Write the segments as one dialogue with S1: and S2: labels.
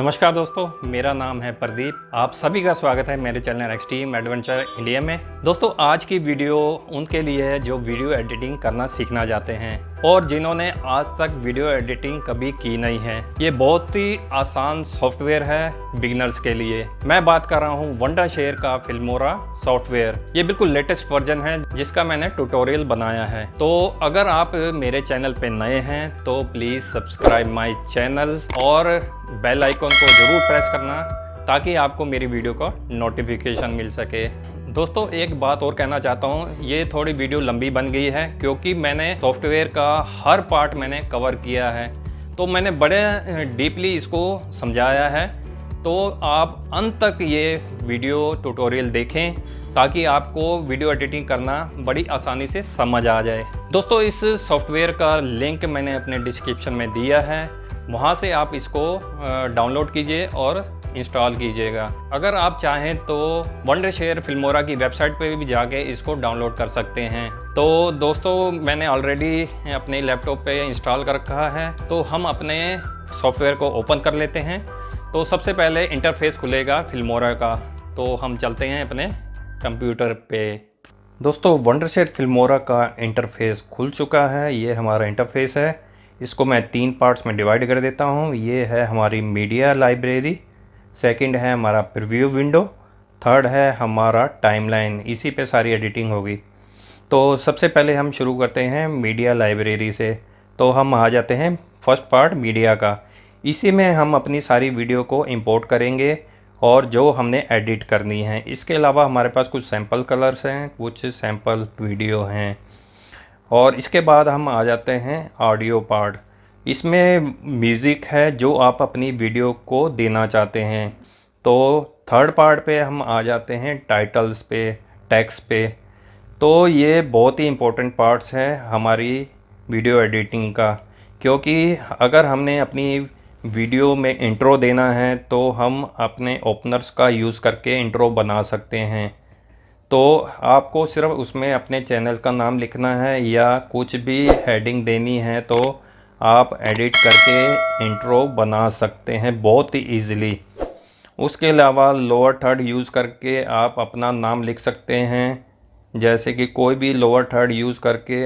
S1: नमस्कार दोस्तों मेरा नाम है प्रदीप आप सभी का स्वागत है मेरे चैनल एक्सट्रीम एडवेंचर इंडिया में दोस्तों आज की वीडियो उनके लिए है जो वीडियो एडिटिंग करना सीखना चाहते हैं और जिन्होंने आज तक वीडियो एडिटिंग कभी की नहीं है ये बहुत ही आसान सॉफ्टवेयर है बिगनर्स के लिए मैं बात कर रहा हूँ वंडा शेयर का फिल्मोरा सॉफ्टवेयर ये बिल्कुल लेटेस्ट वर्जन है जिसका मैंने ट्यूटोरियल बनाया है तो अगर आप मेरे चैनल पे नए हैं तो प्लीज़ सब्सक्राइब माई चैनल और बेल आइकॉन को ज़रूर प्रेस करना ताकि आपको मेरी वीडियो का नोटिफिकेशन मिल सके दोस्तों एक बात और कहना चाहता हूँ ये थोड़ी वीडियो लंबी बन गई है क्योंकि मैंने सॉफ्टवेयर का हर पार्ट मैंने कवर किया है तो मैंने बड़े डीपली इसको समझाया है तो आप अंत तक ये वीडियो ट्यूटोरियल देखें ताकि आपको वीडियो एडिटिंग करना बड़ी आसानी से समझ आ जाए दोस्तों इस सॉफ्टवेयर का लिंक मैंने अपने डिस्क्रिप्शन में दिया है वहाँ से आप इसको डाउनलोड कीजिए और इंस्टॉल कीजिएगा अगर आप चाहें तो वंडर शेयर फिल्मोरा की वेबसाइट पे भी जाके इसको डाउनलोड कर सकते हैं तो दोस्तों मैंने ऑलरेडी अपने लैपटॉप पे इंस्टॉल कर रखा है तो हम अपने सॉफ्टवेयर को ओपन कर लेते हैं तो सबसे पहले इंटरफेस खुलेगा फिल्मोरा का तो हम चलते हैं अपने कंप्यूटर पे दोस्तों वंडरशेयर फिल्मोरा का इंटरफेस खुल चुका है ये हमारा इंटरफेस है इसको मैं तीन पार्ट्स में डिवाइड कर देता हूँ ये है हमारी मीडिया लाइब्रेरी सेकंड है हमारा प्रिव्यू विंडो थर्ड है हमारा टाइमलाइन इसी पे सारी एडिटिंग होगी तो सबसे पहले हम शुरू करते हैं मीडिया लाइब्रेरी से तो हम आ जाते हैं फर्स्ट पार्ट मीडिया का इसी में हम अपनी सारी वीडियो को इंपोर्ट करेंगे और जो हमने एडिट करनी है इसके अलावा हमारे पास कुछ सैम्पल कलर्स हैं कुछ सैम्पल वीडियो हैं और इसके बाद हम आ जाते हैं ऑडियो पार्ट इसमें म्यूज़िक है जो आप अपनी वीडियो को देना चाहते हैं तो थर्ड पार्ट पे हम आ जाते हैं टाइटल्स पे टैक्स पे तो ये बहुत ही इम्पोर्टेंट पार्ट्स हैं हमारी वीडियो एडिटिंग का क्योंकि अगर हमने अपनी वीडियो में इंट्रो देना है तो हम अपने ओपनर्स का यूज़ करके इंट्रो बना सकते हैं तो आपको सिर्फ उसमें अपने चैनल का नाम लिखना है या कुछ भी हेडिंग देनी है तो आप एडिट करके इंट्रो बना सकते हैं बहुत ही ईजिली उसके अलावा लोअर थर्ड यूज़ करके आप अपना नाम लिख सकते हैं जैसे कि कोई भी लोअर थर्ड यूज़ करके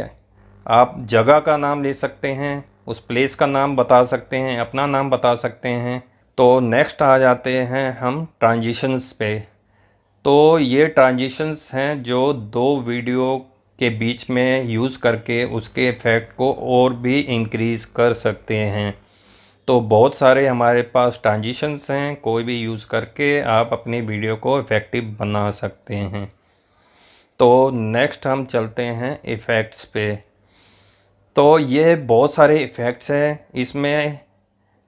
S1: आप जगह का नाम ले सकते हैं उस प्लेस का नाम बता सकते हैं अपना नाम बता सकते हैं तो नेक्स्ट आ जाते हैं हम ट्रांजिशंस पे तो ये ट्रांजिशंस हैं जो दो वीडियो के बीच में यूज़ करके उसके इफ़ेक्ट को और भी इंक्रीज़ कर सकते हैं तो बहुत सारे हमारे पास ट्रांजिशंस हैं कोई भी यूज़ करके आप अपनी वीडियो को इफ़ेक्टिव बना सकते हैं तो नेक्स्ट हम चलते हैं इफ़ेक्ट्स पे तो ये बहुत सारे इफ़ेक्ट्स हैं इसमें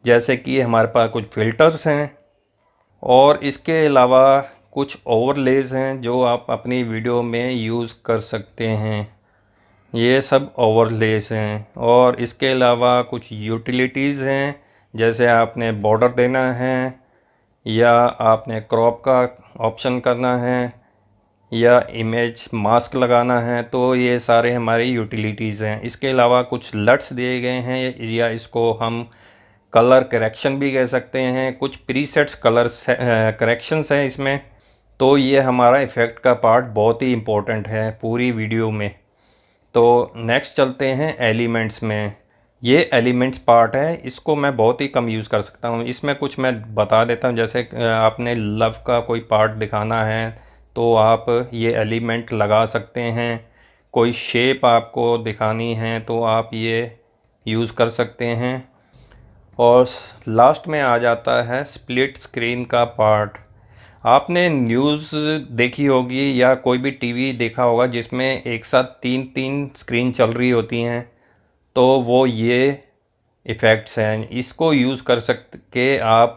S1: जैसे कि हमारे पास कुछ फ़िल्टर्स हैं और इसके अलावा कुछ ओवरलेज हैं जो आप अपनी वीडियो में यूज़ कर सकते हैं ये सब ओवरलेज हैं और इसके अलावा कुछ यूटिलिटीज़ हैं जैसे आपने बॉर्डर देना है या आपने क्रॉप का ऑप्शन करना है या इमेज मास्क लगाना है तो ये सारे हमारे यूटिलिटीज़ हैं इसके अलावा कुछ लट्स दिए गए हैं या इसको हम कलर करेक्शन भी कह सकते हैं कुछ प्रीसेट्स कलर करेक्शंस हैं इसमें तो ये हमारा इफ़ेक्ट का पार्ट बहुत ही इम्पोर्टेंट है पूरी वीडियो में तो नेक्स्ट चलते हैं एलिमेंट्स में ये एलिमेंट्स पार्ट है इसको मैं बहुत ही कम यूज़ कर सकता हूँ इसमें कुछ मैं बता देता हूँ जैसे आपने लव का कोई पार्ट दिखाना है तो आप ये एलिमेंट लगा सकते हैं कोई शेप आपको दिखानी है तो आप ये यूज़ कर सकते हैं और लास्ट में आ जाता है स्प्लिट स्क्रीन का पार्ट आपने न्यूज़ देखी होगी या कोई भी टीवी देखा होगा जिसमें एक साथ तीन तीन स्क्रीन चल रही होती हैं तो वो ये इफ़ेक्ट्स हैं इसको यूज़ कर सक के आप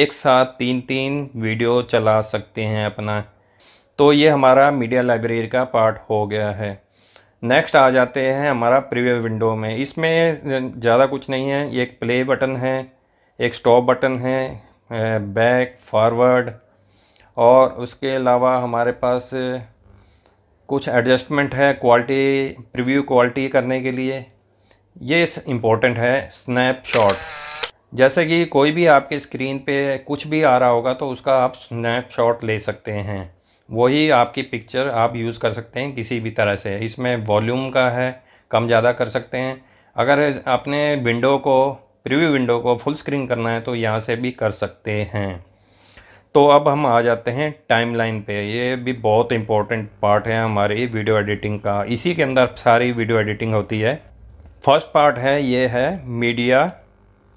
S1: एक साथ तीन तीन वीडियो चला सकते हैं अपना तो ये हमारा मीडिया लाइब्रेरी का पार्ट हो गया है नेक्स्ट आ जाते हैं हमारा प्रीव्यू विंडो में इसमें ज़्यादा कुछ नहीं है एक प्ले बटन है एक स्टॉप बटन है बैक फॉरवर्ड और उसके अलावा हमारे पास कुछ एडजस्टमेंट है क्वालिटी प्रीव्यू क्वालिटी करने के लिए ये इम्पोर्टेंट है स्नैपशॉट जैसे कि कोई भी आपके स्क्रीन पे कुछ भी आ रहा होगा तो उसका आप स्नैपशॉट ले सकते हैं वही आपकी पिक्चर आप यूज़ कर सकते हैं किसी भी तरह से इसमें वॉल्यूम का है कम ज़्यादा कर सकते हैं अगर अपने विंडो को प्रीव्यू विंडो को फुल स्क्रीन करना है तो यहाँ से भी कर सकते हैं तो अब हम आ जाते हैं टाइमलाइन पे ये भी बहुत इंपॉर्टेंट पार्ट है हमारी वीडियो एडिटिंग का इसी के अंदर सारी वीडियो एडिटिंग होती है फर्स्ट पार्ट है ये है मीडिया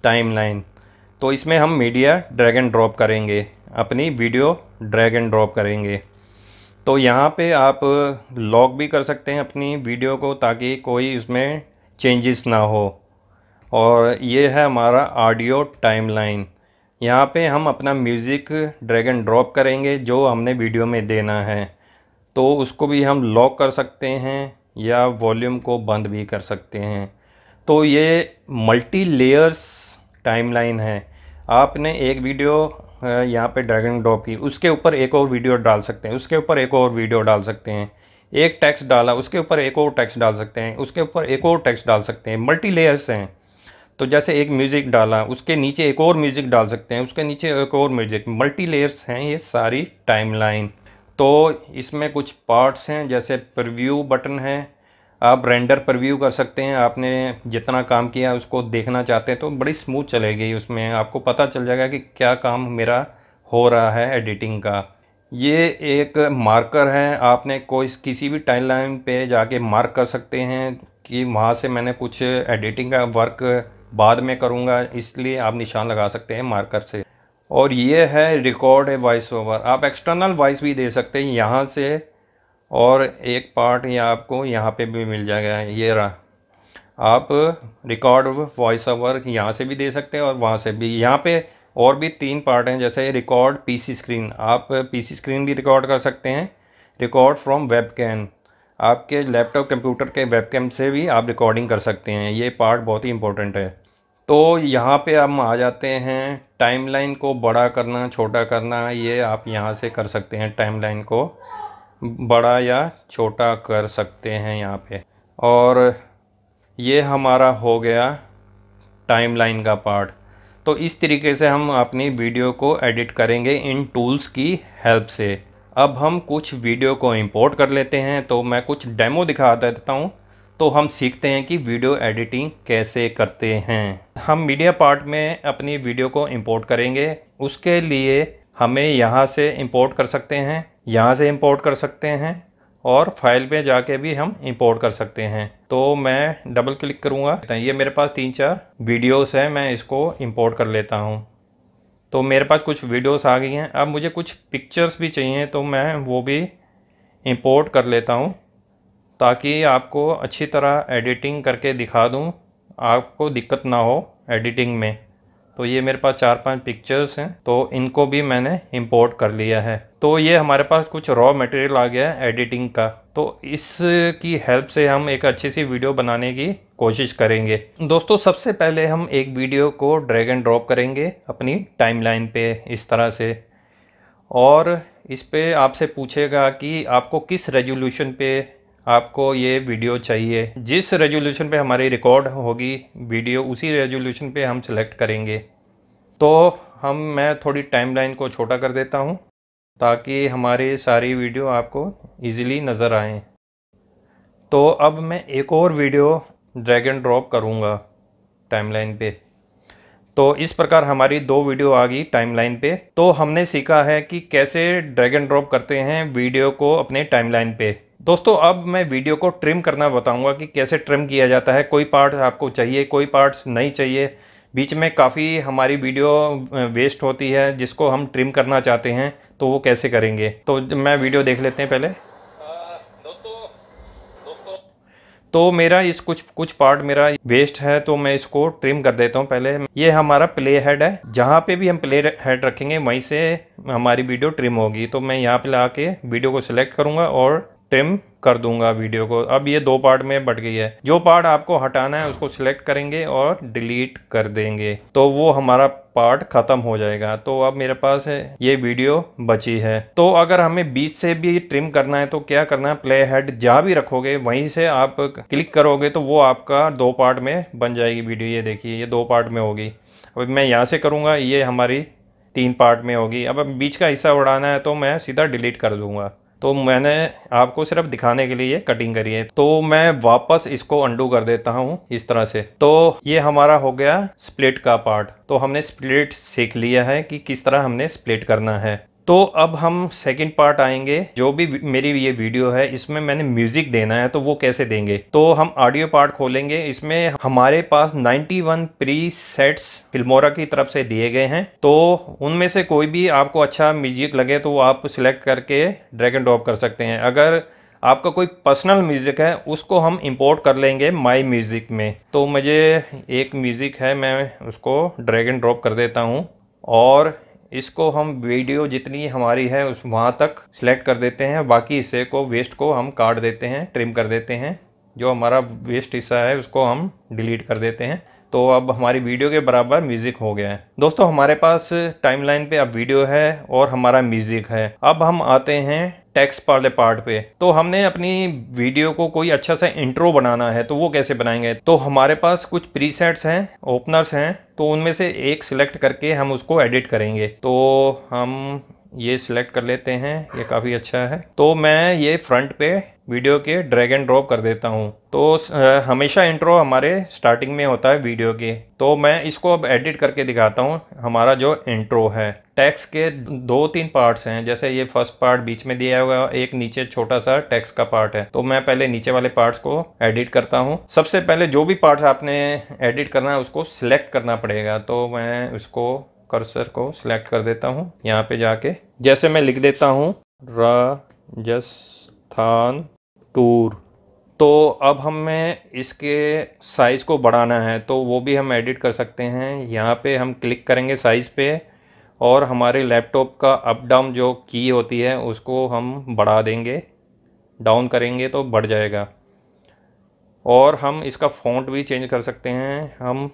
S1: टाइमलाइन तो इसमें हम मीडिया ड्रैग एंड ड्रॉप करेंगे अपनी वीडियो ड्रैग एंड ड्रॉप करेंगे तो यहाँ पे आप लॉक भी कर सकते हैं अपनी वीडियो को ताकि कोई इसमें चेंजेस ना हो और ये है हमारा ऑडियो टाइमलाइन यहाँ पे हम अपना म्यूज़िक ड्रैग एंड ड्रॉप करेंगे जो हमने वीडियो में देना है तो उसको भी हम लॉक कर सकते हैं या वॉल्यूम को बंद भी कर सकते हैं तो ये मल्टी लेयर्स टाइमलाइन है आपने एक वीडियो यहाँ पे ड्रैगन ड्रॉप की उसके ऊपर एक और वीडियो डाल सकते हैं उसके ऊपर एक और वीडियो डाल सकते हैं एक टैक्स डाला उसके ऊपर एक और टैक्स डाल सकते हैं उसके ऊपर एक और टैक्स डाल सकते हैं मल्टी लेयर्स हैं तो जैसे एक म्यूज़िक डाला उसके नीचे एक और म्यूज़िक डाल सकते हैं उसके नीचे एक और म्यूज़िक मल्टी लेयर्स हैं ये सारी टाइमलाइन तो इसमें कुछ पार्ट्स हैं जैसे प्रव्यू बटन है आप रेंडर प्रव्यू कर सकते हैं आपने जितना काम किया उसको देखना चाहते हैं तो बड़ी स्मूथ चलेगी उसमें आपको पता चल जाएगा कि क्या काम मेरा हो रहा है एडिटिंग का ये एक मार्कर है आपने कोई किसी भी टाइम लाइन पर जाके मार्क कर सकते हैं कि वहाँ से मैंने कुछ एडिटिंग का वर्क बाद में करूँगा इसलिए आप निशान लगा सकते हैं मार्कर से और ये है रिकॉर्ड वॉइस ओवर आप एक्सटर्नल वॉइस भी दे सकते हैं यहाँ से और एक पार्ट ये आपको यहाँ पे भी मिल जाएगा ये रहा आप रिकॉर्ड वॉइस ओवर यहाँ से भी दे सकते हैं और वहाँ से भी यहाँ पे और भी तीन पार्ट हैं जैसे रिकॉर्ड पीसी स्क्रीन आप पीसी स्क्रीन भी रिकॉर्ड कर सकते हैं रिकॉर्ड फ्रॉम वेब कैन आपके लैपटॉप कंप्यूटर के वेबकैम से भी आप रिकॉर्डिंग कर सकते हैं ये पार्ट बहुत ही इंपॉर्टेंट है तो यहाँ पे हम आ जाते हैं टाइमलाइन को बड़ा करना छोटा करना ये आप यहाँ से कर सकते हैं टाइमलाइन को बड़ा या छोटा कर सकते हैं यहाँ पे और ये हमारा हो गया टाइमलाइन का पार्ट तो इस तरीके से हम अपनी वीडियो को एडिट करेंगे इन टूल्स की हेल्प से अब हम कुछ वीडियो को इंपोर्ट कर लेते हैं तो मैं कुछ डेमो दिखा देता हूँ तो हम सीखते हैं कि वीडियो एडिटिंग कैसे करते हैं हम मीडिया पार्ट में अपनी वीडियो को इंपोर्ट करेंगे उसके लिए हमें यहाँ से इंपोर्ट कर सकते हैं यहाँ से इंपोर्ट कर सकते हैं और फाइल में जाके भी हम इंपोर्ट कर सकते हैं तो मैं डबल क्लिक करूँगा ये मेरे पास तीन चार वीडियोस हैं मैं इसको इंपोर्ट कर लेता हूँ तो मेरे पास कुछ वीडियोस आ गई हैं अब मुझे कुछ पिक्चर्स भी चाहिए तो मैं वो भी इंपोर्ट कर लेता हूँ ताकि आपको अच्छी तरह एडिटिंग करके दिखा दूँ आपको दिक्कत ना हो एडिटिंग में तो ये मेरे पास चार पांच पिक्चर्स हैं तो इनको भी मैंने इंपोर्ट कर लिया है तो ये हमारे पास कुछ रॉ मटेरियल आ गया है एडिटिंग का तो इसकी हेल्प से हम एक अच्छी सी वीडियो बनाने की कोशिश करेंगे दोस्तों सबसे पहले हम एक वीडियो को ड्रैग एंड ड्रॉप करेंगे अपनी टाइमलाइन पे इस तरह से और इस पर आपसे पूछेगा कि आपको किस रेजोल्यूशन पे आपको ये वीडियो चाहिए जिस रेजोल्यूशन पे हमारी रिकॉर्ड होगी वीडियो उसी रेजोल्यूशन पे हम सिलेक्ट करेंगे तो हम मैं थोड़ी टाइमलाइन को छोटा कर देता हूँ ताकि हमारे सारी वीडियो आपको इजीली नज़र आएँ तो अब मैं एक और वीडियो ड्रैग एंड ड्रॉप करूँगा टाइमलाइन पे तो इस प्रकार हमारी दो वीडियो आ गई टाइमलाइन पे तो हमने सीखा है कि कैसे ड्रैग एंड ड्रॉप करते हैं वीडियो को अपने टाइमलाइन पे दोस्तों अब मैं वीडियो को ट्रिम करना बताऊँगा कि कैसे ट्रिम किया जाता है कोई पार्ट आपको चाहिए कोई पार्ट्स नहीं चाहिए बीच में काफ़ी हमारी वीडियो वेस्ट होती है जिसको हम ट्रिम करना चाहते हैं तो वो कैसे करेंगे तो मैं वीडियो देख लेते हैं पहले तो मेरा इस कुछ कुछ पार्ट मेरा वेस्ट है तो मैं इसको ट्रिम कर देता हूँ पहले ये हमारा प्ले हेड है जहाँ पे भी हम प्ले हेड रखेंगे वहीं से हमारी वीडियो ट्रिम होगी तो मैं यहाँ पे ला वीडियो को सिलेक्ट करूँगा और ट्रिम कर दूंगा वीडियो को अब ये दो पार्ट में बट गई है जो पार्ट आपको हटाना है उसको सिलेक्ट करेंगे और डिलीट कर देंगे तो वो हमारा पार्ट खत्म हो जाएगा तो अब मेरे पास है ये वीडियो बची है तो अगर हमें बीच से भी ट्रिम करना है तो क्या करना है प्ले हेड जहाँ भी रखोगे वहीं से आप क्लिक करोगे तो वो आपका दो पार्ट में बन जाएगी वीडियो ये देखिए ये दो पार्ट में होगी अब मैं यहाँ से करूँगा ये हमारी तीन पार्ट में होगी अब बीच का हिस्सा उड़ाना है तो मैं सीधा डिलीट कर दूँगा तो मैंने आपको सिर्फ दिखाने के लिए कटिंग करी है तो मैं वापस इसको अंडू कर देता हूँ इस तरह से तो ये हमारा हो गया स्प्लिट का पार्ट तो हमने स्प्लिट सीख लिया है कि किस तरह हमने स्प्लिट करना है तो अब हम सेकंड पार्ट आएंगे जो भी मेरी ये वीडियो है इसमें मैंने म्यूजिक देना है तो वो कैसे देंगे तो हम ऑडियो पार्ट खोलेंगे इसमें हमारे पास 91 प्री सेट्स फिल्मोरा की तरफ से दिए गए हैं तो उनमें से कोई भी आपको अच्छा म्यूजिक लगे तो आप सिलेक्ट करके ड्रैग एंड ड्रॉप कर सकते हैं अगर आपका कोई पर्सनल म्यूज़िक है उसको हम इम्पोर्ट कर लेंगे माई म्यूज़िक में तो मुझे एक म्यूज़िक है मैं उसको ड्रैग एंड ड्रॉप कर देता हूँ और इसको हम वीडियो जितनी हमारी है उस वहाँ तक सिलेक्ट कर देते हैं बाकी हिस्से को वेस्ट को हम काट देते हैं ट्रिम कर देते हैं जो हमारा वेस्ट हिस्सा है उसको हम डिलीट कर देते हैं तो अब हमारी वीडियो के बराबर म्यूज़िक हो गया है दोस्तों हमारे पास टाइमलाइन पे अब वीडियो है और हमारा म्यूज़िक है अब हम आते हैं टेक्स्ट वाले पार्ट पे तो हमने अपनी वीडियो को कोई अच्छा सा इंट्रो बनाना है तो वो कैसे बनाएंगे तो हमारे पास कुछ प्रीसेट्स हैं ओपनर्स हैं तो उनमें से एक सिलेक्ट करके हम उसको एडिट करेंगे तो हम ये सिलेक्ट कर लेते हैं ये काफ़ी अच्छा है तो मैं ये फ्रंट पे वीडियो के ड्रैग एंड ड्रॉप कर देता हूँ तो हमेशा इंट्रो हमारे स्टार्टिंग में होता है वीडियो के तो मैं इसको अब एडिट करके दिखाता हूँ हमारा जो इंट्रो है टैक्स के दो तीन पार्ट्स हैं जैसे ये फर्स्ट पार्ट बीच में दिया हुआ है एक नीचे छोटा सा टैक्स का पार्ट है तो मैं पहले नीचे वाले पार्ट्स को एडिट करता हूँ सबसे पहले जो भी पार्ट्स आपने एडिट करना है उसको सिलेक्ट करना पड़ेगा तो मैं उसको कर्सर को सिलेक्ट कर देता हूँ यहाँ पे जाके जैसे मैं लिख देता हूँ राजस्थान टूर तो अब हमें इसके साइज़ को बढ़ाना है तो वो भी हम एडिट कर सकते हैं यहाँ पे हम क्लिक करेंगे साइज़ पे और हमारे लैपटॉप का अप डाउन जो की होती है उसको हम बढ़ा देंगे डाउन करेंगे तो बढ़ जाएगा और हम इसका फ़ॉन्ट भी चेंज कर सकते हैं हम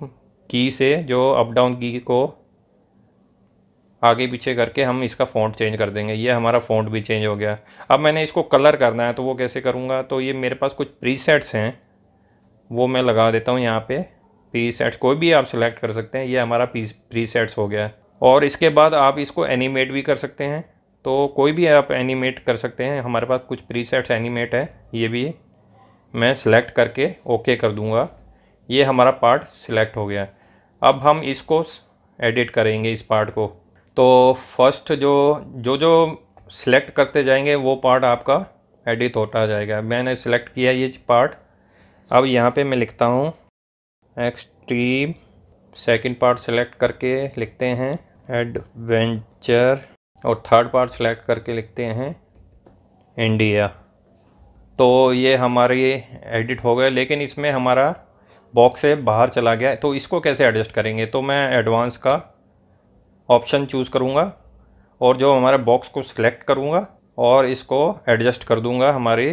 S1: की से जो अप डाउन की को आगे पीछे करके हम इसका फ़ॉन्ट चेंज कर देंगे ये हमारा फ़ॉन्ट भी चेंज हो गया अब मैंने इसको कलर करना है तो वो कैसे करूँगा तो ये मेरे पास कुछ प्रीसेट्स हैं वो मैं लगा देता हूँ यहाँ पे प्रीसेट्स कोई भी आप सिलेक्ट कर सकते हैं ये हमारा प्रीसेट्स हो गया और इसके बाद आप इसको एनिमेट भी कर सकते हैं तो कोई भी आप एनिमेट कर सकते हैं हमारे पास कुछ सेट्स एनिमेट है ये भी मैं सिलेक्ट करके ओके कर दूँगा ये हमारा पार्ट सिलेक्ट हो गया अब हम इसको एडिट करेंगे इस पार्ट को तो फर्स्ट जो जो जो सिलेक्ट करते जाएंगे वो पार्ट आपका एडिट होता जाएगा मैंने सिलेक्ट किया ये पार्ट अब यहाँ पे मैं लिखता हूँ एक्सट्रीम सेकंड पार्ट सेलेक्ट करके लिखते हैं एडवेंचर और थर्ड पार्ट सेलेक्ट करके लिखते हैं इंडिया तो ये हमारे एडिट हो गया लेकिन इसमें हमारा बॉक्स से बाहर चला गया तो इसको कैसे एडजस्ट करेंगे तो मैं एडवांस का ऑप्शन चूज़ करूँगा और जो हमारे बॉक्स को सिलेक्ट करूँगा और इसको एडजस्ट कर दूँगा हमारे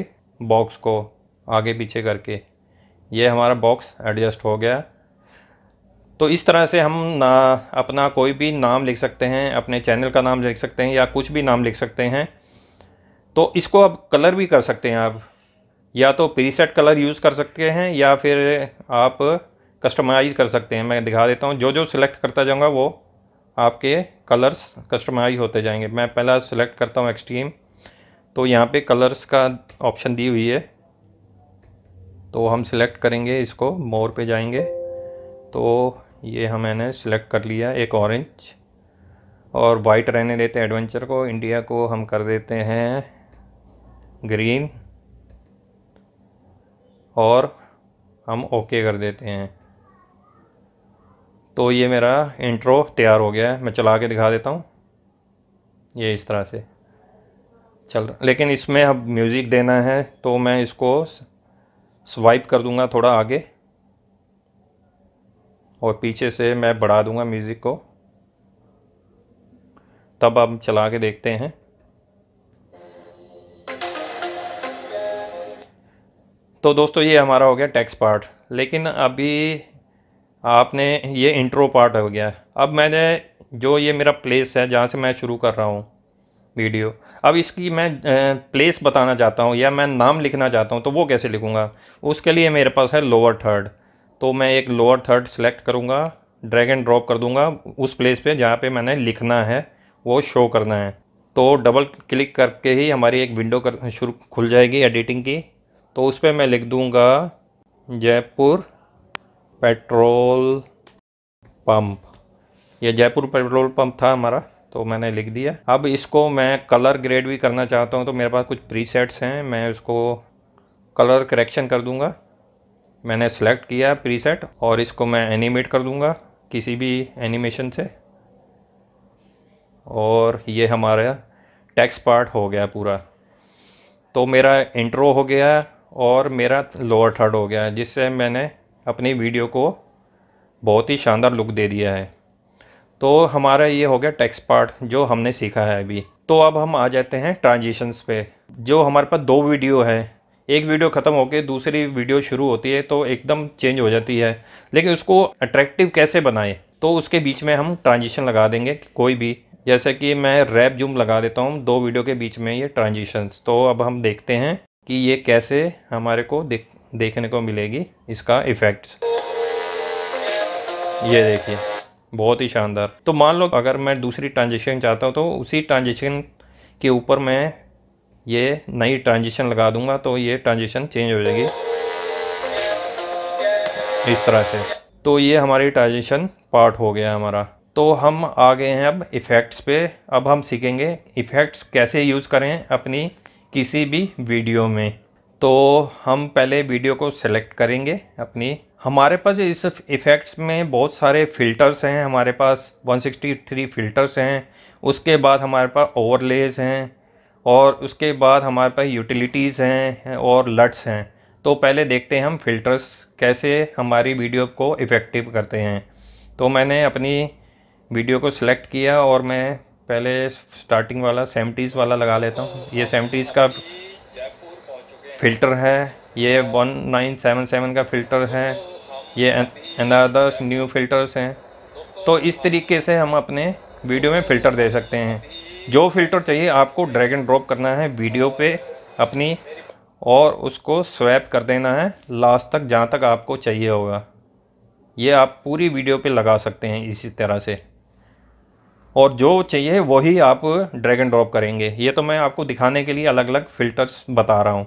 S1: बॉक्स को आगे पीछे करके ये हमारा बॉक्स एडजस्ट हो गया तो इस तरह से हम ना अपना कोई भी नाम लिख सकते हैं अपने चैनल का नाम लिख सकते हैं या कुछ भी नाम लिख सकते हैं तो इसको आप कलर भी कर सकते हैं आप या तो प्रीसेट कलर यूज़ कर सकते हैं या फिर आप कस्टमाइज़ कर सकते हैं मैं दिखा देता हूँ जो जो सिलेक्ट करता जाऊँगा वो आपके कलर्स कस्टमाइज होते जाएंगे मैं पहला सिलेक्ट करता हूँ एक्सट्रीम तो यहाँ पे कलर्स का ऑप्शन दी हुई है तो हम सिलेक्ट करेंगे इसको मोर पे जाएंगे तो ये हम मैंने सिलेक्ट कर लिया एक ऑरेंज और वाइट रहने देते हैं एडवेंचर को इंडिया को हम कर देते हैं ग्रीन और हम ओके कर देते हैं तो ये मेरा इंट्रो तैयार हो गया है मैं चला के दिखा देता हूँ ये इस तरह से चल रहा लेकिन इसमें अब म्यूज़िक देना है तो मैं इसको स्वाइप कर दूँगा थोड़ा आगे और पीछे से मैं बढ़ा दूँगा म्यूज़िक को तब हम चला के देखते हैं तो दोस्तों ये हमारा हो गया टैक्स पार्ट लेकिन अभी आपने ये इंट्रो पार्ट हो गया अब मैंने जो ये मेरा प्लेस है जहाँ से मैं शुरू कर रहा हूँ वीडियो अब इसकी मैं प्लेस बताना चाहता हूँ या मैं नाम लिखना चाहता हूँ तो वो कैसे लिखूँगा उसके लिए मेरे पास है लोअर थर्ड तो मैं एक लोअर थर्ड सेलेक्ट करूँगा ड्रैग एंड ड्रॉप कर दूँगा उस प्लेस पे जहाँ पे मैंने लिखना है वो शो करना है तो डबल क्लिक करके ही हमारी एक विंडो कर शुरू खुल जाएगी एडिटिंग की तो उस पर मैं लिख दूँगा जयपुर पेट्रोल पंप ये जयपुर पेट्रोल पंप था हमारा तो मैंने लिख दिया अब इसको मैं कलर ग्रेड भी करना चाहता हूँ तो मेरे पास कुछ प्रीसेट्स हैं मैं इसको कलर करेक्शन कर दूँगा मैंने सेलेक्ट किया प्रीसेट और इसको मैं एनिमेट कर दूँगा किसी भी एनिमेशन से और ये हमारा टैक्स पार्ट हो गया पूरा तो मेरा इंट्रो हो गया और मेरा लोअर थर्ड हो गया जिससे मैंने अपनी वीडियो को बहुत ही शानदार लुक दे दिया है तो हमारा ये हो गया टेक्स्ट पार्ट जो हमने सीखा है अभी तो अब हम आ जाते हैं ट्रांजिशंस पे जो हमारे पास दो वीडियो है एक वीडियो ख़त्म होकर दूसरी वीडियो शुरू होती है तो एकदम चेंज हो जाती है लेकिन उसको अट्रैक्टिव कैसे बनाएं तो उसके बीच में हम ट्रांजिशन लगा देंगे कोई भी जैसे कि मैं रैप जूम लगा देता हूँ दो वीडियो के बीच में ये ट्रांजिशंस तो अब हम देखते हैं कि ये कैसे हमारे को देखने को मिलेगी इसका इफ़ेक्ट ये देखिए बहुत ही शानदार तो मान लो अगर मैं दूसरी ट्रांजेक्शन चाहता हूँ तो उसी ट्रांजेक्शन के ऊपर मैं ये नई ट्रांजेक्शन लगा दूंगा तो ये ट्रांजेक्शन चेंज हो जाएगी इस तरह से तो ये हमारी ट्रांजेक्शन पार्ट हो गया हमारा तो हम आ गए हैं अब इफ़ेक्ट्स पे अब हम सीखेंगे इफ़ेक्ट्स कैसे यूज़ करें अपनी किसी भी वीडियो में तो हम पहले वीडियो को सेलेक्ट करेंगे अपनी हमारे पास इस इफ़ेक्ट्स में बहुत सारे फ़िल्टर्स हैं हमारे पास 163 फ़िल्टर्स हैं उसके बाद हमारे पास ओवरलेज हैं और उसके बाद हमारे पास यूटिलिटीज़ हैं और लट्स हैं तो पहले देखते हैं हम फ़िल्टर्स कैसे हमारी वीडियो को इफ़ेक्टिव करते हैं तो मैंने अपनी वीडियो को सिलेक्ट किया और मैं पहले स्टार्टिंग वाला सेवेंटीज़ वाला लगा लेता हूँ ये सेवेंटीज़ का फ़िल्टर है ये वन नाइन सेवन सेवन का फ़िल्टर है ये अनदर्स न्यू फ़िल्टर्स हैं तो इस तरीके से हम अपने वीडियो में फ़िल्टर दे सकते हैं जो फ़िल्टर चाहिए आपको ड्रैग एंड ड्रॉप करना है वीडियो पे अपनी और उसको स्वैप कर देना है लास्ट तक जहाँ तक आपको चाहिए होगा ये आप पूरी वीडियो पे लगा सकते हैं इसी तरह से और जो चाहिए वही आप ड्रैग एंड ड्रॉप करेंगे ये तो मैं आपको दिखाने के लिए अलग अलग फ़िल्टर्स बता रहा हूँ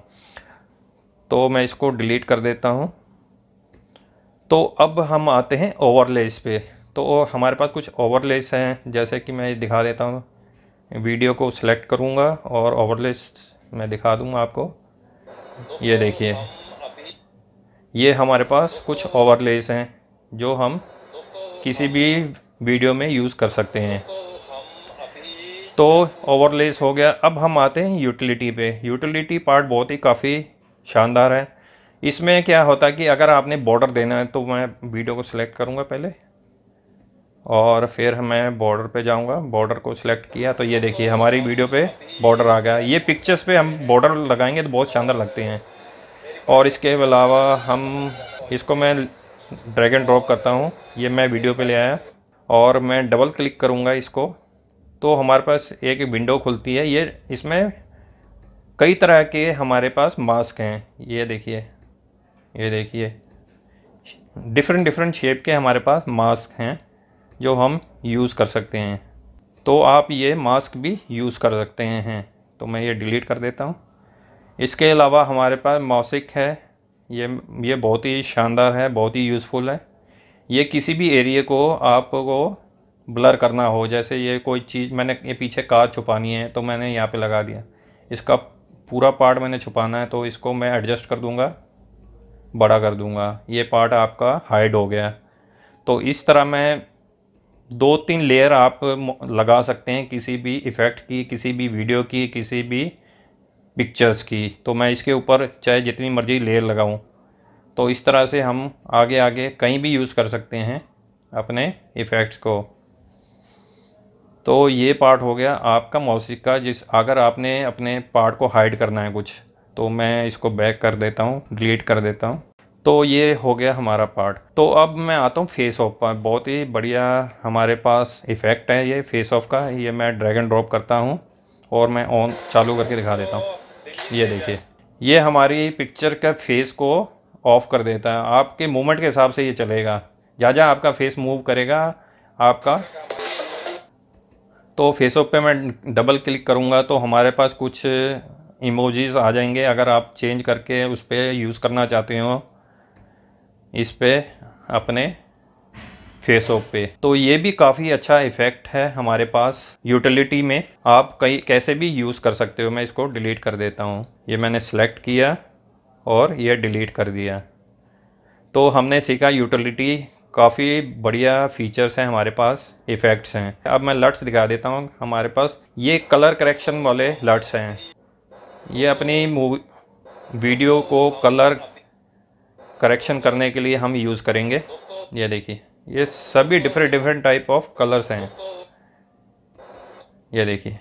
S1: तो मैं इसको डिलीट कर देता हूँ तो अब हम आते हैं ओवरलेस पे तो हमारे पास कुछ ओवरलेस हैं जैसे कि मैं दिखा देता हूँ वीडियो को सिलेक्ट करूँगा और ओवरलेस मैं दिखा दूँगा आपको ये देखिए ये हमारे पास कुछ ओवरलेस हैं जो हम किसी भी वीडियो में यूज़ कर सकते हैं तो ओवरलेस हो गया अब हम आते हैं यूटिलिटी पे यूटिलिटी पार्ट बहुत ही काफ़ी शानदार है इसमें क्या होता है कि अगर आपने बॉर्डर देना है तो मैं वीडियो को सिलेक्ट करूँगा पहले और फिर मैं बॉर्डर पे जाऊँगा बॉर्डर को सिलेक्ट किया तो ये देखिए हमारी वीडियो पे बॉर्डर आ गया ये पिक्चर्स पे हम बॉर्डर लगाएंगे तो बहुत शानदार लगते हैं और इसके अलावा हम इसको मैं ड्रैग एंड ड्रॉप करता हूँ ये मैं वीडियो पे ले आया और मैं डबल क्लिक करूँगा इसको तो हमारे पास एक विंडो खुलती है ये इसमें कई तरह के हमारे पास मास्क हैं ये देखिए ये देखिए डिफरेंट डिफरेंट शेप के हमारे पास मास्क हैं जो हम यूज़ कर सकते हैं तो आप ये मास्क भी यूज़ कर सकते हैं तो मैं ये डिलीट कर देता हूँ इसके अलावा हमारे पास मौसिक है ये ये बहुत ही शानदार है बहुत ही यूज़फुल है ये किसी भी एरिए को आपको ब्लर करना हो जैसे ये कोई चीज़ मैंने ये पीछे कार छुपानी है तो मैंने यहाँ पे लगा दिया इसका पूरा पार्ट मैंने छुपाना है तो इसको मैं एडजस्ट कर दूंगा बड़ा कर दूंगा ये पार्ट आपका हाइड हो गया तो इस तरह मैं दो तीन लेयर आप लगा सकते हैं किसी भी इफ़ेक्ट की किसी भी वीडियो की किसी भी पिक्चर्स की तो मैं इसके ऊपर चाहे जितनी मर्ज़ी लेयर लगाऊं तो इस तरह से हम आगे आगे कहीं भी यूज़ कर सकते हैं अपने इफ़ेक्ट्स को तो ये पार्ट हो गया आपका मौसी का जिस अगर आपने अपने पार्ट को हाइड करना है कुछ तो मैं इसको बैक कर देता हूँ डिलीट कर देता हूँ तो ये हो गया हमारा पार्ट तो अब मैं आता हूँ फेस ऑफ पर बहुत ही बढ़िया हमारे पास इफ़ेक्ट है ये फेस ऑफ का ये मैं ड्रैग एंड ड्रॉप करता हूँ और मैं ऑन चालू करके दिखा देता हूँ ये देखिए ये हमारी पिक्चर का फेस को ऑफ़ कर देता है आपके मूवमेंट के हिसाब से ये चलेगा जहाँ जहाँ आपका फेस मूव करेगा आपका तो फेस ऑफ पे मैं डबल क्लिक करूँगा तो हमारे पास कुछ इमोजीज़ आ जाएंगे अगर आप चेंज करके उस पर यूज़ करना चाहते हो इस पर अपने फेस ऑफ पे तो ये भी काफ़ी अच्छा इफ़ेक्ट है हमारे पास यूटिलिटी में आप कई कैसे भी यूज़ कर सकते हो मैं इसको डिलीट कर देता हूँ ये मैंने सेलेक्ट किया और ये डिलीट कर दिया तो हमने सीखा यूटिलिटी काफ़ी बढ़िया फीचर्स हैं हमारे पास इफ़ेक्ट्स हैं अब मैं लट्स दिखा देता हूँ हमारे पास ये कलर करेक्शन वाले लट्स हैं ये अपनी मूवी वीडियो को कलर करेक्शन करने के लिए हम यूज़ करेंगे ये देखिए ये सभी different different type of colours हैं ये देखिए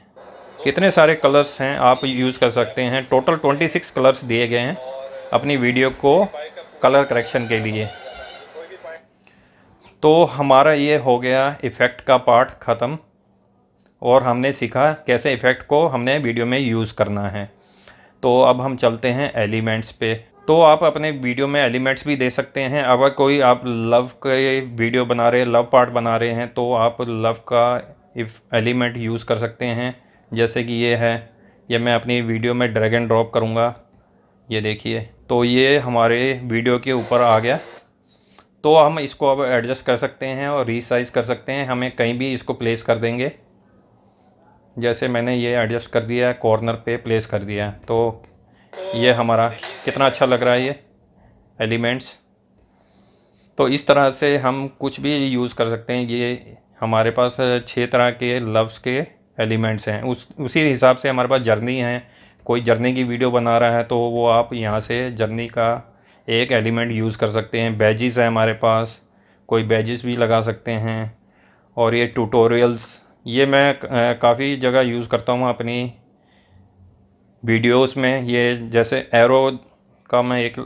S1: कितने सारे कलर्स हैं आप यूज़ कर सकते हैं टोटल 26 कलर्स दिए गए हैं अपनी वीडियो को कलर करेक्शन के लिए तो हमारा ये हो गया इफ़ेक्ट का पार्ट ख़त्म और हमने सीखा कैसे इफ़ेक्ट को हमने वीडियो में यूज़ करना है तो अब हम चलते हैं एलिमेंट्स पे तो आप अपने वीडियो में एलिमेंट्स भी दे सकते हैं अगर कोई आप लव के वीडियो बना रहे लव पार्ट बना रहे हैं तो आप लव का एलिमेंट यूज़ कर सकते हैं जैसे कि ये है ये मैं अपनी वीडियो में ड्रैगन ड्रॉप करूँगा ये देखिए तो ये हमारे वीडियो के ऊपर आ गया तो हम इसको अब एडजस्ट कर सकते हैं और रीसाइज़ कर सकते हैं हमें कहीं भी इसको प्लेस कर देंगे जैसे मैंने ये एडजस्ट कर दिया है कॉर्नर पे प्लेस कर दिया है तो ये हमारा कितना अच्छा लग रहा है ये एलिमेंट्स तो इस तरह से हम कुछ भी यूज़ कर सकते हैं ये हमारे पास छः तरह के लफ्ज़ के एलिमेंट्स हैं उस उसी हिसाब से हमारे पास जर्नी है कोई जर्नी की वीडियो बना रहा है तो वो आप यहाँ से जर्नी का एक एलिमेंट यूज़ कर सकते हैं बैजेस है हमारे पास कोई बैजेस भी लगा सकते हैं और ये ट्यूटोरियल्स ये मैं काफ़ी जगह यूज़ करता हूँ अपनी वीडियोस में ये जैसे एरो का मैं एक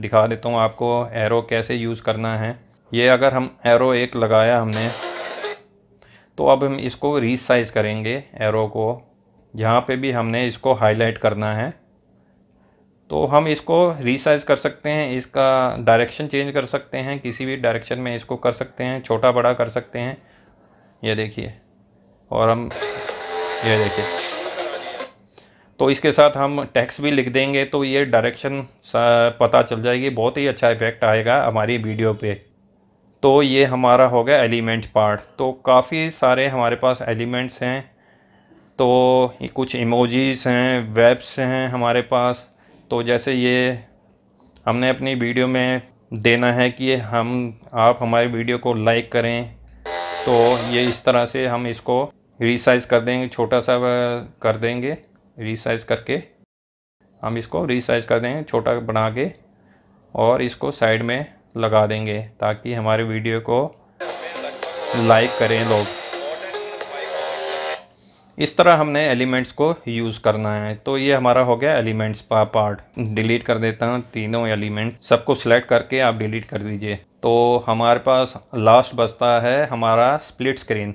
S1: दिखा देता हूँ आपको एरो कैसे यूज़ करना है ये अगर हम एरो एक लगाया हमने तो अब हम इसको रीसाइज़ करेंगे एरो को जहाँ पे भी हमने इसको हाईलाइट करना है तो हम इसको रिसाइज कर सकते हैं इसका डायरेक्शन चेंज कर सकते हैं किसी भी डायरेक्शन में इसको कर सकते हैं छोटा बड़ा कर सकते हैं ये देखिए और हम ये देखिए तो इसके साथ हम टैक्स भी लिख देंगे तो ये डायरेक्शन पता चल जाएगी बहुत ही अच्छा इफेक्ट आएगा हमारी वीडियो पे तो ये हमारा हो गया एलिमेंट पार्ट तो काफ़ी सारे हमारे पास एलिमेंट्स हैं तो कुछ इमोजीज़ हैं वेब्स हैं हमारे पास तो जैसे ये हमने अपनी वीडियो में देना है कि हम आप हमारी वीडियो को लाइक करें तो ये इस तरह से हम इसको रिसाइज़ कर देंगे छोटा सा कर देंगे रिसाइज़ करके हम इसको रिसाइज़ कर देंगे छोटा बना के और इसको साइड में लगा देंगे ताकि हमारे वीडियो को लाइक करें लोग इस तरह हमने एलिमेंट्स को यूज़ करना है तो ये हमारा हो गया एलिमेंट्स का पार्ट डिलीट कर देता हूँ तीनों एलिमेंट सबको सिलेक्ट करके आप डिलीट कर दीजिए तो हमारे पास लास्ट बचता है हमारा स्प्लिट स्क्रीन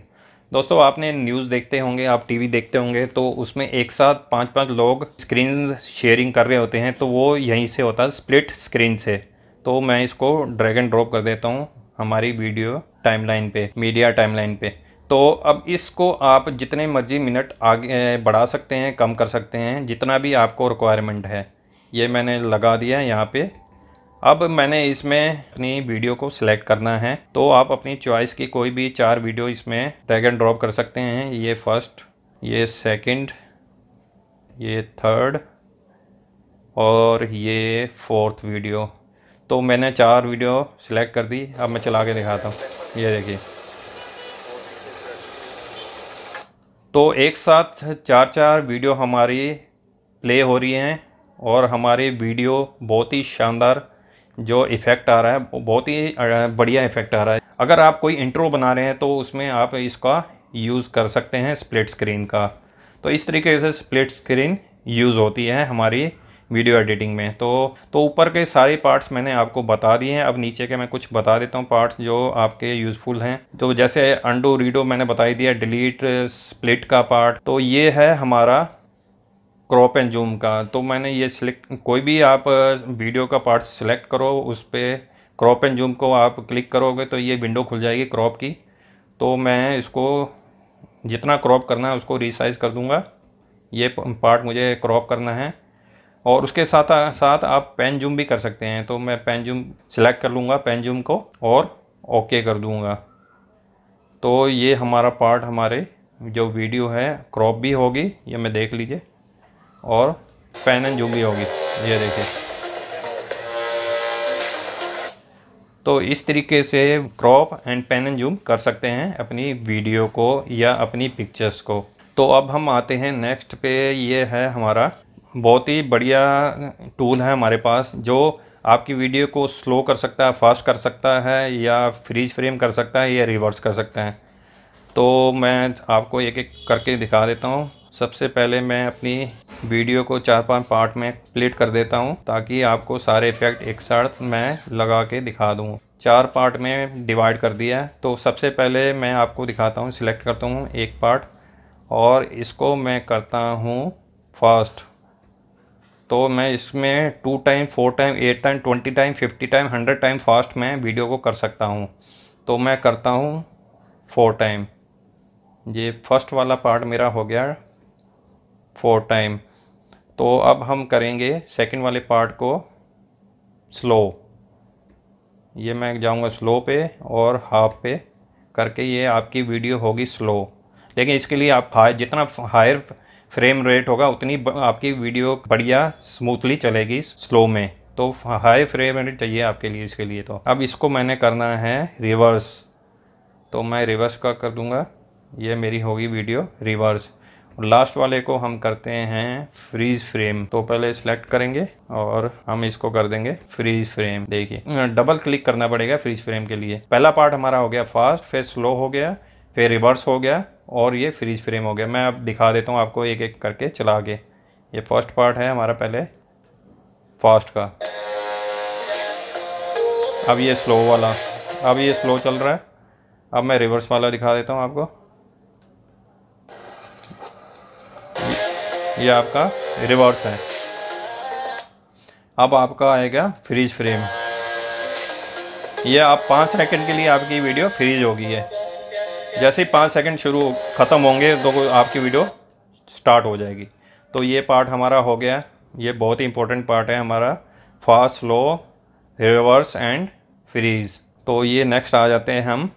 S1: दोस्तों आपने न्यूज़ देखते होंगे आप टीवी देखते होंगे तो उसमें एक साथ पांच पांच लोग स्क्रीन शेयरिंग कर रहे होते हैं तो वो यहीं से होता है स्प्लिट स्क्रीन से तो मैं इसको ड्रैग एंड ड्रॉप कर देता हूँ हमारी वीडियो टाइमलाइन पे मीडिया टाइमलाइन पे तो अब इसको आप जितने मर्जी मिनट आगे बढ़ा सकते हैं कम कर सकते हैं जितना भी आपको रिक्वायरमेंट है ये मैंने लगा दिया है यहाँ पे अब मैंने इसमें अपनी वीडियो को सिलेक्ट करना है तो आप अपनी चॉइस की कोई भी चार वीडियो इसमें ड्रैग एंड ड्रॉप कर सकते हैं ये फर्स्ट ये सेकंड, ये थर्ड और ये फोर्थ वीडियो तो मैंने चार वीडियो सिलेक्ट कर दी अब मैं चला के दिखाता हूँ ये देखिए तो एक साथ चार चार वीडियो हमारी प्ले हो रही हैं और हमारी वीडियो बहुत ही शानदार जो इफ़ेक्ट आ रहा है बहुत ही बढ़िया इफ़ेक्ट आ रहा है अगर आप कोई इंट्रो बना रहे हैं तो उसमें आप इसका यूज़ कर सकते हैं स्प्लिट स्क्रीन का तो इस तरीके से स्प्लिट स्क्रीन यूज़ होती है हमारी वीडियो एडिटिंग में तो तो ऊपर के सारे पार्ट्स मैंने आपको बता दिए हैं अब नीचे के मैं कुछ बता देता हूँ पार्ट्स जो आपके यूज़फुल हैं तो जैसे अंडो रीडो मैंने बताई दिया डिलीट स्प्लिट का पार्ट तो ये है हमारा क्रॉप एंड जूम का तो मैंने ये सिलेक्ट कोई भी आप वीडियो का पार्ट सिलेक्ट करो उस पर क्रॉप एंड जूम को आप क्लिक करोगे तो ये विंडो खुल जाएगी क्रॉप की तो मैं इसको जितना क्रॉप करना है उसको रिसाइज़ कर दूंगा ये पार्ट मुझे क्रॉप करना है और उसके साथ साथ आप पेन जूम भी कर सकते हैं तो मैं पेन जूम सिलेक्ट कर लूँगा पेन जूम को और ओके कर दूँगा तो ये हमारा पार्ट हमारे जो वीडियो है क्रॉप भी होगी ये मैं देख लीजिए और पेन एंड जूम भी होगी ये देखिए तो इस तरीके से crop and pan and zoom कर सकते हैं अपनी वीडियो को या अपनी पिक्चर्स को तो अब हम आते हैं नेक्स्ट पे ये है हमारा बहुत ही बढ़िया टूल है हमारे पास जो आपकी वीडियो को स्लो कर सकता है फास्ट कर सकता है या फ्रीज फ्रेम कर सकता है या रिवर्स कर सकता है तो मैं आपको एक एक करके दिखा देता हूँ सबसे पहले मैं अपनी वीडियो को चार पांच पार्ट में प्लेट कर देता हूँ ताकि आपको सारे इफेक्ट एक साथ मैं लगा के दिखा दूँ चार पार्ट में डिवाइड कर दिया तो सबसे पहले मैं आपको दिखाता हूँ सिलेक्ट करता हूँ एक पार्ट और इसको मैं करता हूँ फास्ट तो मैं इसमें two time four time eight time twenty time fifty time hundred time fast मैं वीडियो को कर सकता हूँ तो मैं करता हूँ फोर टाइम ये फर्स्ट वाला पार्ट मेरा हो गया फोर टाइम तो अब हम करेंगे सेकंड वाले पार्ट को स्लो ये मैं जाऊंगा स्लो पे और हाफ पे करके ये आपकी वीडियो होगी स्लो लेकिन इसके लिए आप हाई जितना हायर फ्रेम रेट होगा उतनी आपकी वीडियो बढ़िया स्मूथली चलेगी स्लो में तो हाई फ्रेम रेट चाहिए आपके लिए इसके लिए तो अब इसको मैंने करना है रिवर्स तो मैं रिवर्स का कर दूंगा ये मेरी होगी वीडियो रिवर्स लास्ट वाले को हम करते हैं फ्रीज फ्रेम तो पहले सेलेक्ट करेंगे और हम इसको कर देंगे फ्रीज फ्रेम देखिए डबल क्लिक करना पड़ेगा फ्रीज फ्रेम के लिए पहला पार्ट हमारा हो गया फास्ट फिर स्लो हो गया फिर रिवर्स हो गया और ये फ्रिज फ्रेम हो गया मैं अब दिखा देता हूँ आपको एक एक करके चला के ये फर्स्ट पार्ट है हमारा पहले फास्ट का अब ये स्लो वाला अब ये स्लो चल रहा है अब मैं रिवर्स वाला दिखा देता हूँ आपको ये आपका रिवर्स है अब आपका आएगा फ्रिज फ्रेम ये आप पाँच सेकंड के लिए आपकी वीडियो फ्रीज होगी है जैसे ही पाँच सेकंड शुरू ख़त्म होंगे तो आपकी वीडियो स्टार्ट हो जाएगी तो ये पार्ट हमारा हो गया ये बहुत ही इंपॉर्टेंट पार्ट है हमारा fast slow reverse and freeze तो ये नेक्स्ट आ जाते हैं हम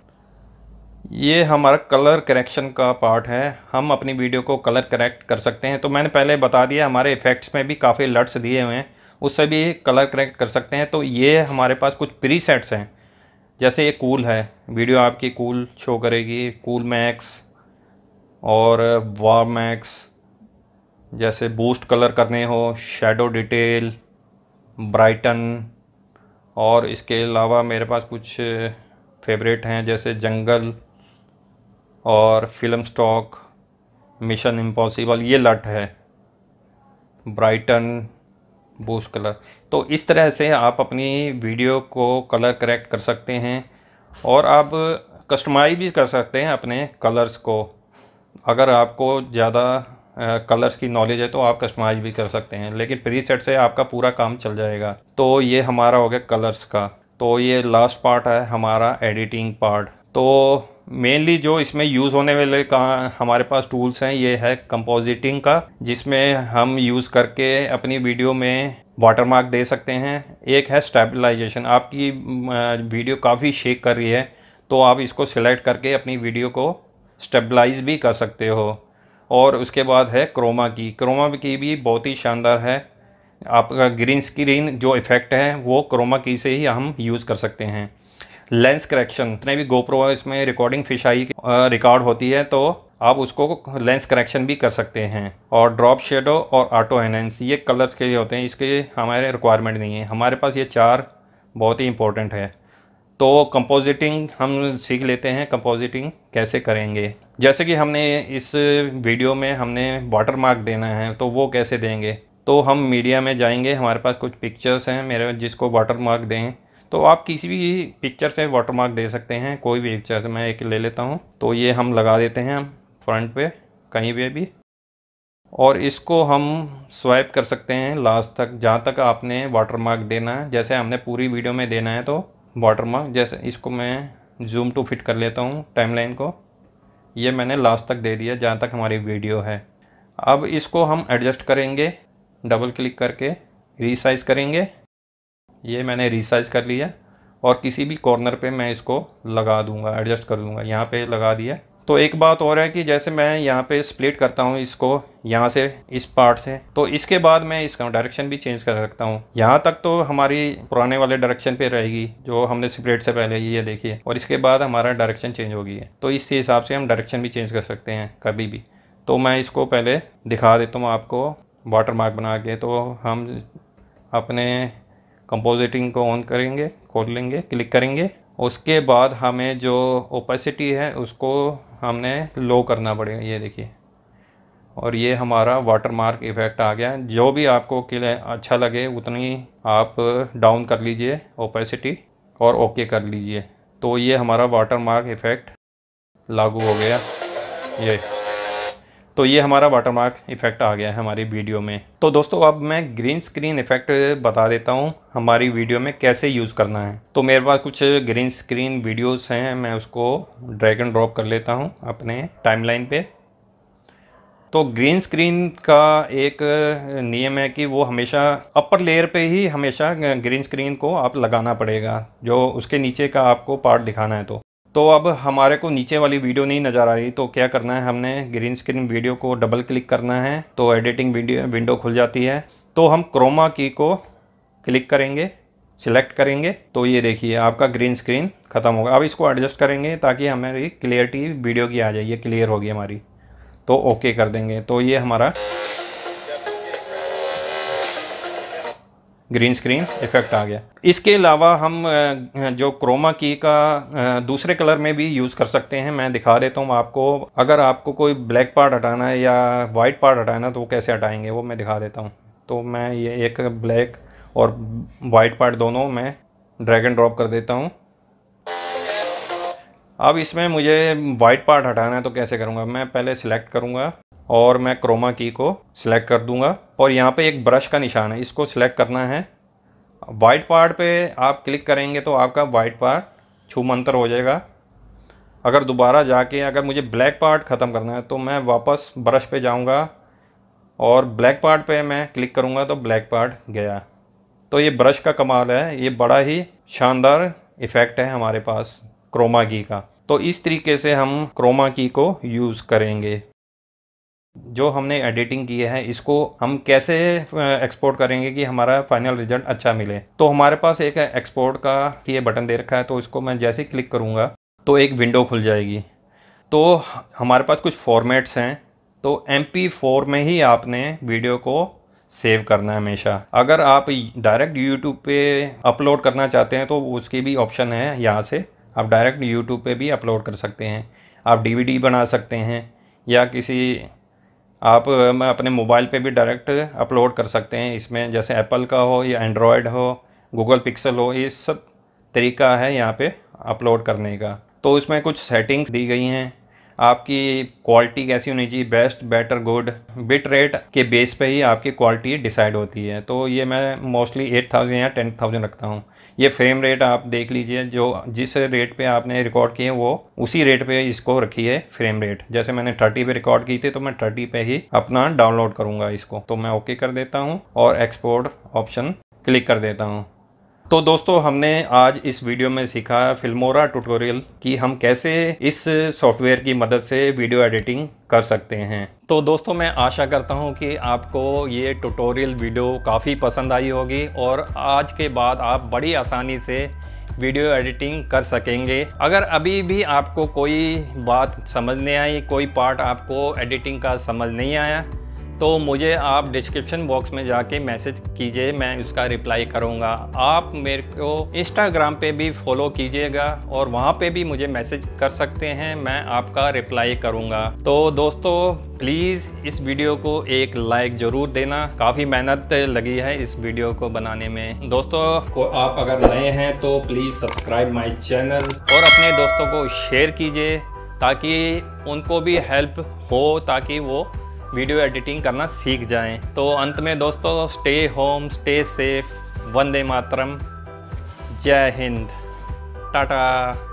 S1: ये हमारा कलर करेक्शन का पार्ट है हम अपनी वीडियो को कलर करेक्ट कर सकते हैं तो मैंने पहले बता दिया हमारे इफ़ेक्ट्स में भी काफ़ी लट्स दिए हुए हैं उससे भी कलर करेक्ट कर सकते हैं तो ये हमारे पास कुछ प्री हैं जैसे ये कूल है वीडियो आपकी कूल शो करेगी कूल मैक्स और वार मैक्स जैसे बूस्ट कलर करने हो शेडो डिटेल ब्राइटन और इसके अलावा मेरे पास कुछ फेवरेट हैं जैसे जंगल और फिल्म स्टॉक मिशन इम्पॉसिबल ये लट है ब्राइटन बूस कलर तो इस तरह से आप अपनी वीडियो को कलर करेक्ट कर सकते हैं और आप कस्टमाइज भी कर सकते हैं अपने कलर्स को अगर आपको ज़्यादा कलर्स की नॉलेज है तो आप कस्टमाइज भी कर सकते हैं लेकिन प्री सेट से आपका पूरा काम चल जाएगा तो ये हमारा हो गया कलर्स का तो ये लास्ट पार्ट है हमारा एडिटिंग पार्ट तो मेनली जो इसमें यूज़ होने वाले कहाँ हमारे पास टूल्स हैं ये है कंपोजिटिंग का जिसमें हम यूज़ करके अपनी वीडियो में वाटरमार्क दे सकते हैं एक है स्टेबलाइजेशन आपकी वीडियो काफ़ी शेक कर रही है तो आप इसको सिलेक्ट करके अपनी वीडियो को स्टेबलाइज भी कर सकते हो और उसके बाद है क्रोमा की क्रोमा की भी बहुत ही शानदार है आपका ग्रीन स्क्रीन जो इफ़ेक्ट है वो क्रोमा की से ही हम यूज़ कर सकते हैं लेंस करेक्शन जितने भी गोप्रो इसमें रिकॉर्डिंग फिश आई रिकॉर्ड होती है तो आप उसको लेंस करेक्शन भी कर सकते हैं और ड्रॉप शेडो और ऑटो एनहेंस ये कलर्स के लिए होते हैं इसके हमारे रिक्वायरमेंट नहीं है हमारे पास ये चार बहुत ही इंपॉर्टेंट है तो कंपोजिटिंग हम सीख लेते हैं कंपोजिटिंग कैसे करेंगे जैसे कि हमने इस वीडियो में हमने वाटर मार्क देना है तो वो कैसे देंगे तो हम मीडिया में जाएंगे हमारे पास कुछ पिक्चर्स हैं मेरे जिसको वाटर मार्क दें तो आप किसी भी पिक्चर से वाटरमार्क दे सकते हैं कोई भी पिक्चर से मैं एक ले लेता हूँ तो ये हम लगा देते हैं फ्रंट पे कहीं पे भी और इसको हम स्वाइप कर सकते हैं लास्ट तक जहाँ तक आपने वाटरमार्क देना है जैसे हमने पूरी वीडियो में देना है तो वाटरमार्क जैसे इसको मैं जूम टू फिट कर लेता हूँ टाइमलाइन को ये मैंने लास्ट तक दे दिया जहाँ तक हमारी वीडियो है अब इसको हम एडजस्ट करेंगे डबल क्लिक करके रिसाइज करेंगे ये मैंने रिसाइज कर लिया और किसी भी कॉर्नर पे मैं इसको लगा दूंगा एडजस्ट कर दूंगा यहाँ पे लगा दिया तो एक बात और है कि जैसे मैं यहाँ पे स्प्लिट करता हूँ इसको यहाँ से इस पार्ट से तो इसके बाद मैं इसका डायरेक्शन भी चेंज कर सकता हूँ यहाँ तक तो हमारी पुराने वाले डायरेक्शन पे रहेगी जो हमने स्प्लिट से पहले ये है और इसके बाद हमारा डायरेक्शन चेंज होगी तो इस हिसाब से हम डायरेक्शन भी चेंज कर सकते हैं कभी भी तो मैं इसको पहले दिखा देता हूँ आपको वाटर मार्क बना के तो हम अपने कंपोजिटिंग को ऑन करेंगे खोल लेंगे क्लिक करेंगे उसके बाद हमें जो ओपेसिटी है उसको हमने लो करना पड़ेगा ये देखिए और ये हमारा वाटर मार्क इफ़ेक्ट आ गया जो भी आपको किले अच्छा लगे उतनी आप डाउन कर लीजिए ओपेसिटी और ओके कर लीजिए तो ये हमारा वाटर मार्क इफ़ेक्ट लागू हो गया ये तो ये हमारा वाटरमार्क इफेक्ट आ गया है हमारी वीडियो में तो दोस्तों अब मैं ग्रीन स्क्रीन इफेक्ट बता देता हूँ हमारी वीडियो में कैसे यूज़ करना है तो मेरे पास कुछ ग्रीन स्क्रीन वीडियोस हैं मैं उसको ड्रैग एंड ड्रॉप कर लेता हूँ अपने टाइमलाइन पे तो ग्रीन स्क्रीन का एक नियम है कि वो हमेशा अपर लेयर पे ही हमेशा ग्रीन स्क्रीन को आप लगाना पड़ेगा जो उसके नीचे का आपको पार्ट दिखाना है तो तो अब हमारे को नीचे वाली वीडियो नहीं नज़र आ रही तो क्या करना है हमने ग्रीन स्क्रीन वीडियो को डबल क्लिक करना है तो एडिटिंग वीडियो विंडो खुल जाती है तो हम क्रोमा की को क्लिक करेंगे सिलेक्ट करेंगे तो ये देखिए आपका ग्रीन स्क्रीन ख़त्म होगा अब इसको एडजस्ट करेंगे ताकि हमारी क्लियरिटी वीडियो की आ जाए ये क्लियर होगी हमारी तो ओके कर देंगे तो ये हमारा ग्रीन स्क्रीन इफेक्ट आ गया इसके अलावा हम जो क्रोमा की का दूसरे कलर में भी यूज़ कर सकते हैं मैं दिखा देता हूँ आपको अगर आपको कोई ब्लैक पार्ट हटाना है या वाइट पार्ट हटाना है तो वो कैसे हटाएंगे वो मैं दिखा देता हूँ तो मैं ये एक ब्लैक और वाइट पार्ट दोनों मैं ड्रैग एंड ड्रॉप कर देता हूँ अब इसमें मुझे वाइट पार्ट हटाना है तो कैसे करूँगा मैं पहले सिलेक्ट करूँगा और मैं क्रोमा की को सिलेक्ट कर दूंगा और यहाँ पे एक ब्रश का निशान है इसको सिलेक्ट करना है वाइट पार्ट पे आप क्लिक करेंगे तो आपका वाइट पार्ट छूमंतर हो जाएगा अगर दोबारा जाके अगर मुझे ब्लैक पार्ट ख़त्म करना है तो मैं वापस ब्रश पे जाऊँगा और ब्लैक पार्ट पे मैं क्लिक करूँगा तो ब्लैक पार्ट गया तो ये ब्रश का कमाल है ये बड़ा ही शानदार इफ़ेक्ट है हमारे पास क्रोमा की का तो इस तरीके से हम क्रोमा की को यूज़ करेंगे जो हमने एडिटिंग की है इसको हम कैसे एक्सपोर्ट करेंगे कि हमारा फाइनल रिजल्ट अच्छा मिले तो हमारे पास एक एक्सपोर्ट का ये बटन दे रखा है तो इसको मैं जैसे ही क्लिक करूँगा तो एक विंडो खुल जाएगी तो हमारे पास कुछ फॉर्मेट्स हैं तो एम पी फोर में ही आपने वीडियो को सेव करना है हमेशा अगर आप डायरेक्ट यूट्यूब पे अपलोड करना चाहते हैं तो उसकी भी ऑप्शन है यहाँ से आप डायरेक्ट यूट्यूब पे भी अपलोड कर सकते हैं आप डीवीडी बना सकते हैं या किसी आप अपने मोबाइल पे भी डायरेक्ट अपलोड कर सकते हैं इसमें जैसे एप्पल का हो या एंड्रॉयड हो गूगल पिक्सल हो ये सब तरीका है यहाँ पे अपलोड करने का तो इसमें कुछ सेटिंग्स दी गई हैं आपकी क्वालिटी कैसी होनी चाहिए best better good bit rate के बेस पे ही आपकी क्वालिटी डिसाइड होती है तो ये मैं मोस्टली एट थाउजेंड या टेन थाउजेंड रखता हूँ ये फ्रेम रेट आप देख लीजिए जो जिस रेट पे आपने रिकॉर्ड किए वो उसी रेट पे इसको रखिए फ्रेम रेट जैसे मैंने थर्टी पे रिकॉर्ड की थी तो मैं थर्टी पे ही अपना डाउनलोड करूंगा इसको तो मैं ओके कर देता हूँ और एक्सपोर्ट ऑप्शन क्लिक कर देता हूँ तो दोस्तों हमने आज इस वीडियो में सीखा फिल्मोरा ट्यूटोरियल कि हम कैसे इस सॉफ्टवेयर की मदद से वीडियो एडिटिंग कर सकते हैं तो दोस्तों मैं आशा करता हूं कि आपको ये ट्यूटोरियल वीडियो काफ़ी पसंद आई होगी और आज के बाद आप बड़ी आसानी से वीडियो एडिटिंग कर सकेंगे अगर अभी भी आपको कोई बात समझ नहीं आई कोई पार्ट आपको एडिटिंग का समझ नहीं आया तो मुझे आप डिस्क्रिप्शन बॉक्स में जाके मैसेज कीजिए मैं उसका रिप्लाई करूँगा आप मेरे को इंस्टाग्राम पे भी फॉलो कीजिएगा और वहाँ पे भी मुझे मैसेज कर सकते हैं मैं आपका रिप्लाई करूँगा तो दोस्तों प्लीज़ इस वीडियो को एक लाइक ज़रूर देना काफ़ी मेहनत लगी है इस वीडियो को बनाने में दोस्तों को आप अगर नए हैं तो प्लीज़ सब्सक्राइब माई चैनल और अपने दोस्तों को शेयर कीजिए ताकि उनको भी हेल्प हो ताकि वो वीडियो एडिटिंग करना सीख जाएं तो अंत में दोस्तों stay home stay safe Vande Mataram जय हिंद टाटा